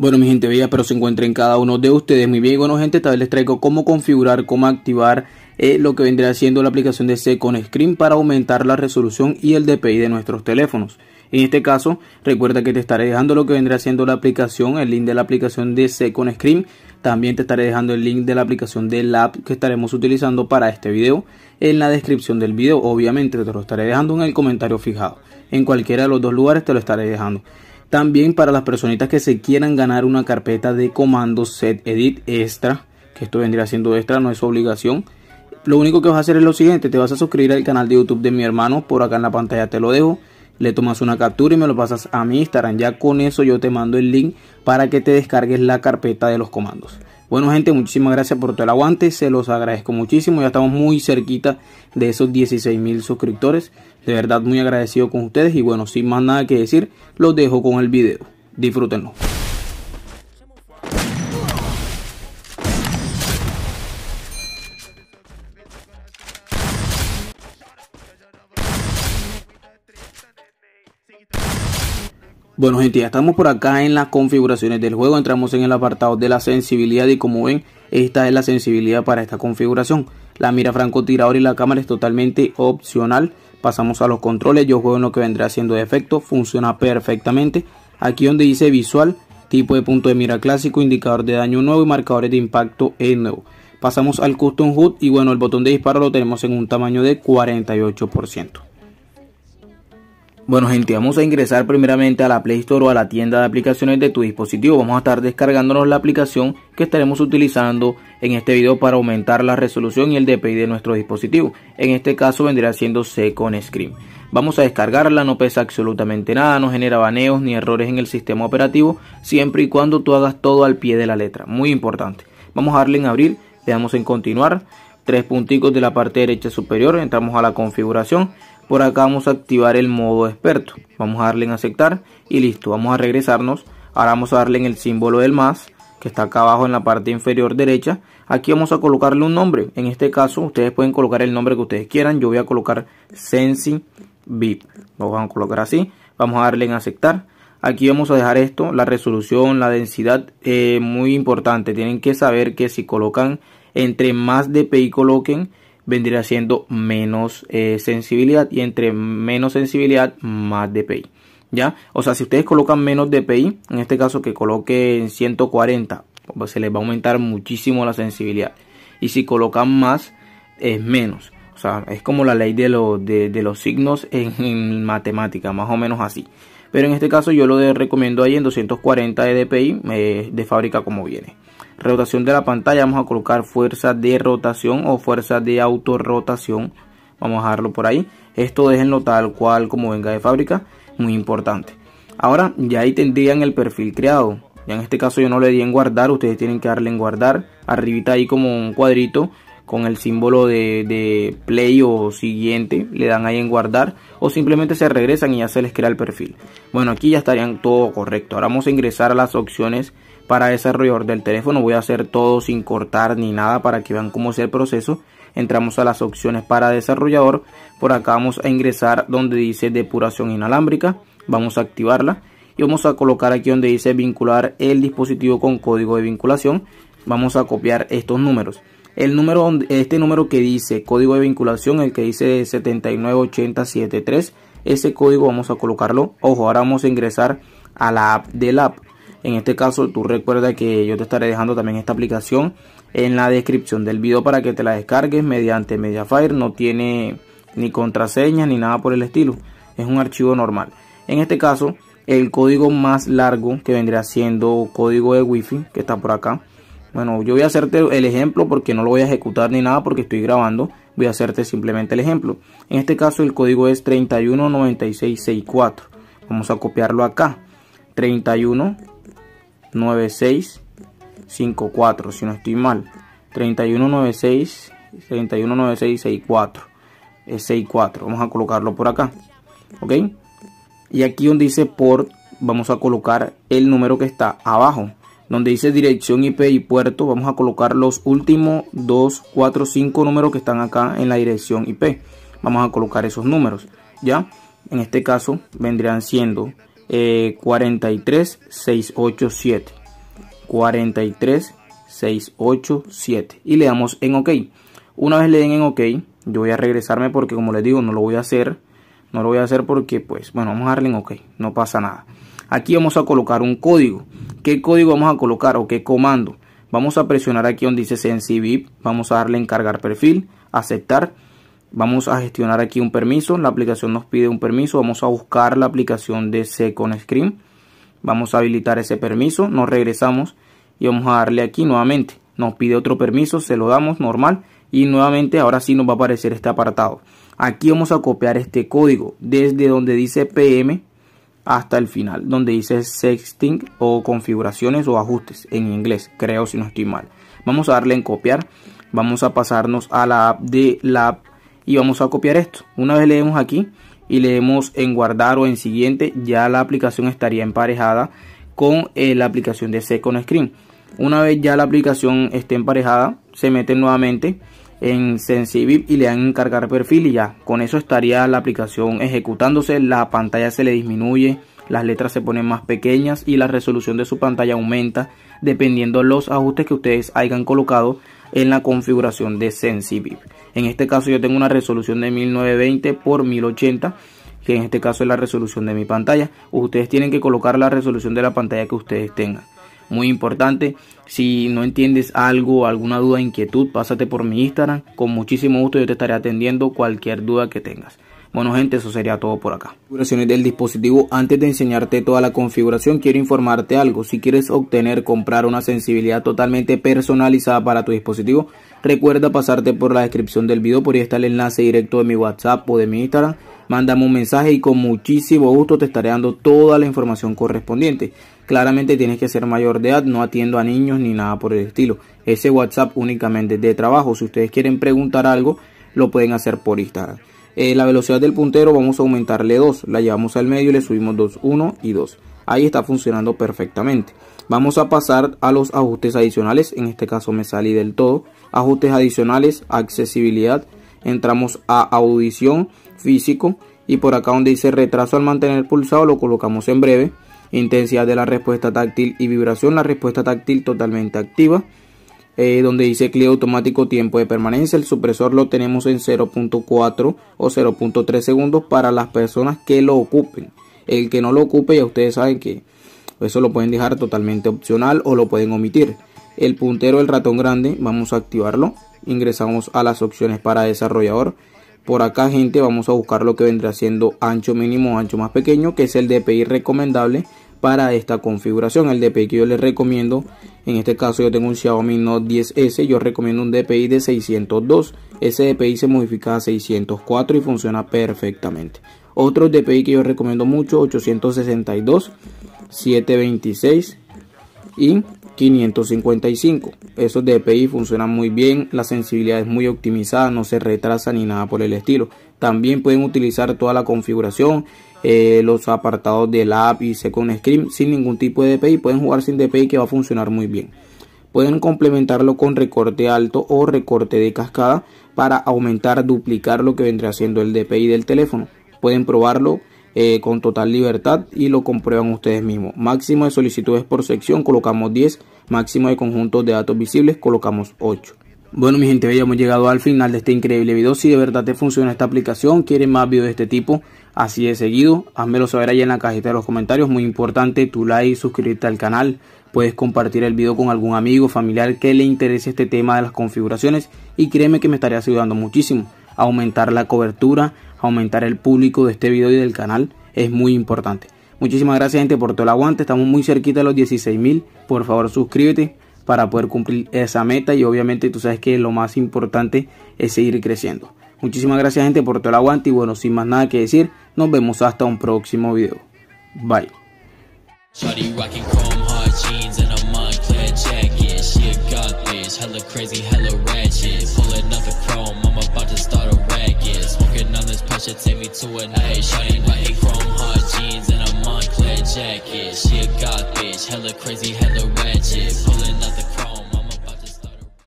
Bueno, mi gente bella, pero se encuentra en cada uno de ustedes. Muy bien, bueno, gente, tal vez les traigo cómo configurar, cómo activar eh, lo que vendría siendo la aplicación de con Screen para aumentar la resolución y el DPI de nuestros teléfonos. En este caso, recuerda que te estaré dejando lo que vendría siendo la aplicación, el link de la aplicación de con Screen. También te estaré dejando el link de la aplicación del app que estaremos utilizando para este video en la descripción del video. Obviamente te lo estaré dejando en el comentario fijado. En cualquiera de los dos lugares te lo estaré dejando. También para las personitas que se quieran ganar una carpeta de comandos set edit extra, que esto vendría siendo extra, no es obligación. Lo único que vas a hacer es lo siguiente, te vas a suscribir al canal de YouTube de mi hermano, por acá en la pantalla te lo dejo le tomas una captura y me lo pasas a mi Instagram. Ya con eso yo te mando el link para que te descargues la carpeta de los comandos. Bueno, gente, muchísimas gracias por todo el aguante. Se los agradezco muchísimo. Ya estamos muy cerquita de esos 16 mil suscriptores. De verdad, muy agradecido con ustedes. Y bueno, sin más nada que decir, los dejo con el video. Disfrútenlo. Bueno gente, ya estamos por acá en las configuraciones del juego, entramos en el apartado de la sensibilidad y como ven, esta es la sensibilidad para esta configuración. La mira francotirador y la cámara es totalmente opcional. Pasamos a los controles, yo juego en lo que vendrá siendo de efecto, funciona perfectamente. Aquí donde dice visual, tipo de punto de mira clásico, indicador de daño nuevo y marcadores de impacto en nuevo. Pasamos al custom HUD y bueno, el botón de disparo lo tenemos en un tamaño de 48%. Bueno gente, vamos a ingresar primeramente a la Play Store o a la tienda de aplicaciones de tu dispositivo. Vamos a estar descargándonos la aplicación que estaremos utilizando en este video para aumentar la resolución y el DPI de nuestro dispositivo. En este caso vendría siendo Second Screen. Vamos a descargarla, no pesa absolutamente nada, no genera baneos ni errores en el sistema operativo, siempre y cuando tú hagas todo al pie de la letra. Muy importante. Vamos a darle en abrir, le damos en continuar, tres punticos de la parte derecha superior, entramos a la configuración por acá vamos a activar el modo experto. Vamos a darle en aceptar y listo. Vamos a regresarnos. Ahora vamos a darle en el símbolo del más que está acá abajo en la parte inferior derecha. Aquí vamos a colocarle un nombre. En este caso ustedes pueden colocar el nombre que ustedes quieran. Yo voy a colocar Sensi VIP. vamos a colocar así. Vamos a darle en aceptar. Aquí vamos a dejar esto, la resolución, la densidad, eh, muy importante. Tienen que saber que si colocan entre más DPI coloquen, vendría siendo menos eh, sensibilidad y entre menos sensibilidad más DPI. ¿Ya? O sea, si ustedes colocan menos DPI, en este caso que coloquen 140, pues se les va a aumentar muchísimo la sensibilidad. Y si colocan más, es menos. O sea, es como la ley de, de, los signos en, matemática, más o menos así. Pero en este caso yo lo recomiendo ahí en 240 de DPI eh, de fábrica como viene rotación de la pantalla vamos a colocar fuerza de rotación o fuerza de autorrotación vamos a dejarlo por ahí esto déjenlo tal cual como venga de fábrica muy importante ahora ya ahí tendrían el perfil creado ya en este caso yo no le di en guardar ustedes tienen que darle en guardar arribita ahí como un cuadrito con el símbolo de, de play o siguiente le dan ahí en guardar o simplemente se regresan y ya se les crea el perfil bueno aquí ya estarían todo correcto ahora vamos a ingresar a las opciones para desarrollador del teléfono. Voy a hacer todo sin cortar ni nada para que vean cómo es el proceso. Entramos a las opciones para desarrollador. Por acá vamos a ingresar donde dice depuración inalámbrica. Vamos a activarla. Y vamos a colocar aquí donde dice vincular el dispositivo con código de vinculación. Vamos a copiar estos números. El número, este número que dice código de vinculación, el que dice 798073 ese código vamos a colocarlo. Ojo, ahora vamos a ingresar a la app del app. En este caso, tú recuerda que yo te estaré dejando también esta aplicación en la descripción del video para que te la descargues mediante Mediafire. No tiene ni contraseña ni nada por el estilo. Es un archivo normal. En este caso, el código más largo que vendría siendo código de wifi que está por acá. Bueno, yo voy a hacerte el ejemplo porque no lo voy a ejecutar ni nada porque estoy grabando. Voy a hacerte simplemente el ejemplo. En este caso el código es 319664. Vamos a copiarlo acá. 31 9654 si no estoy mal. 3196 319664 es 64. Vamos a colocarlo por acá. ¿Ok? Y aquí donde dice port, vamos a colocar el número que está abajo. Donde dice dirección IP y puerto, vamos a colocar los últimos 2, 4, 5 números que están acá en la dirección IP. Vamos a colocar esos números. ¿Ya? En este caso vendrían siendo eh, 43687. 43687. Y le damos en OK. Una vez le den en OK, yo voy a regresarme porque como les digo, no lo voy a hacer. No lo voy a hacer porque, pues, bueno, vamos a darle en OK. No pasa nada. Aquí vamos a colocar un código. ¿Qué código vamos a colocar o qué comando? Vamos a presionar aquí donde dice sensibip, Vamos a darle en cargar perfil, aceptar Vamos a gestionar aquí un permiso. La aplicación nos pide un permiso. Vamos a buscar la aplicación de Second Screen. Vamos a habilitar ese permiso. Nos regresamos y vamos a darle aquí nuevamente. Nos pide otro permiso. Se lo damos normal. Y nuevamente ahora sí nos va a aparecer este apartado. Aquí vamos a copiar este código desde donde dice PM hasta el final, donde dice sexting o configuraciones o ajustes en inglés, creo si no estoy mal. Vamos a darle en copiar, vamos a pasarnos a la app de la y vamos a copiar esto. Una vez leemos aquí y leemos en guardar o en siguiente, ya la aplicación estaría emparejada con eh, la aplicación de Second Screen. Una vez ya la aplicación esté emparejada, se meten nuevamente en SensiVib y le dan cargar perfil y ya. Con eso estaría la aplicación ejecutándose, la pantalla se le disminuye, las letras se ponen más pequeñas y la resolución de su pantalla aumenta dependiendo los ajustes que ustedes hayan colocado en la configuración de SensiVip. En este caso yo tengo una resolución de 1920 por 1080 que en este caso es la resolución de mi pantalla. Ustedes tienen que colocar la resolución de la pantalla que ustedes tengan. Muy importante, si no entiendes algo, alguna duda, inquietud, pásate por mi Instagram. Con muchísimo gusto yo te estaré atendiendo cualquier duda que tengas. Bueno gente, eso sería todo por acá. Configuraciones del dispositivo. Antes de enseñarte toda la configuración, quiero informarte algo. Si quieres obtener, comprar una sensibilidad totalmente personalizada para tu dispositivo, recuerda pasarte por la descripción del video. Por ahí está el enlace directo de mi WhatsApp o de mi Instagram. Mándame un mensaje y con muchísimo gusto te estaré dando toda la información correspondiente. Claramente tienes que ser mayor de edad, no atiendo a niños ni nada por el estilo. Ese WhatsApp únicamente es de trabajo. Si ustedes quieren preguntar algo, lo pueden hacer por Instagram. Eh, la velocidad del puntero vamos a aumentarle 2, la llevamos al medio y le subimos 2, 1 y 2. Ahí está funcionando perfectamente. Vamos a pasar a los ajustes adicionales, en este caso me salí del todo. Ajustes adicionales, accesibilidad, entramos a audición, físico y por acá donde dice retraso al mantener pulsado lo colocamos en breve intensidad de la respuesta táctil y vibración, la respuesta táctil totalmente activa, eh, donde dice clic automático tiempo de permanencia. El supresor lo tenemos en 0.4 o 0.3 segundos para las personas que lo ocupen. El que no lo ocupe ya ustedes saben que eso lo pueden dejar totalmente opcional o lo pueden omitir. El puntero el ratón grande vamos a activarlo. Ingresamos a las opciones para desarrollador. Por acá gente vamos a buscar lo que vendrá siendo ancho mínimo ancho más pequeño que es el DPI recomendable para esta configuración. El DPI que yo les recomiendo en este caso yo tengo un Xiaomi Note 10S, yo recomiendo un DPI de 602. Ese DPI se modifica a 604 y funciona perfectamente. Otro DPI que yo recomiendo mucho, 862, 726 y 555. Esos DPI funcionan muy bien, la sensibilidad es muy optimizada, no se retrasa ni nada por el estilo. También pueden utilizar toda la configuración eh, los apartados del app y Second Screen sin ningún tipo de DPI. Pueden jugar sin DPI que va a funcionar muy bien. Pueden complementarlo con recorte alto o recorte de cascada para aumentar, duplicar lo que vendría siendo el DPI del teléfono. Pueden probarlo eh, con total libertad y lo comprueban ustedes mismos. Máximo de solicitudes por sección colocamos 10, máximo de conjuntos de datos visibles colocamos 8. Bueno mi gente, ya hemos llegado al final de este increíble video. Si de verdad te funciona esta aplicación, quieren más videos de este tipo, así de seguido. Házmelo saber ahí en la cajita de los comentarios. Muy importante tu like, suscribirte al canal. Puedes compartir el video con algún amigo, familiar que le interese este tema de las configuraciones y créeme que me estaría ayudando muchísimo. a Aumentar la cobertura, aumentar el público de este video y del canal es muy importante. Muchísimas gracias gente por todo el aguante, estamos muy cerquita de los 16.000, por favor suscríbete para poder cumplir esa meta y obviamente tú sabes que lo más importante es seguir creciendo. Muchísimas gracias gente por todo el aguante y bueno, sin más nada que decir, nos vemos hasta un próximo video. Bye.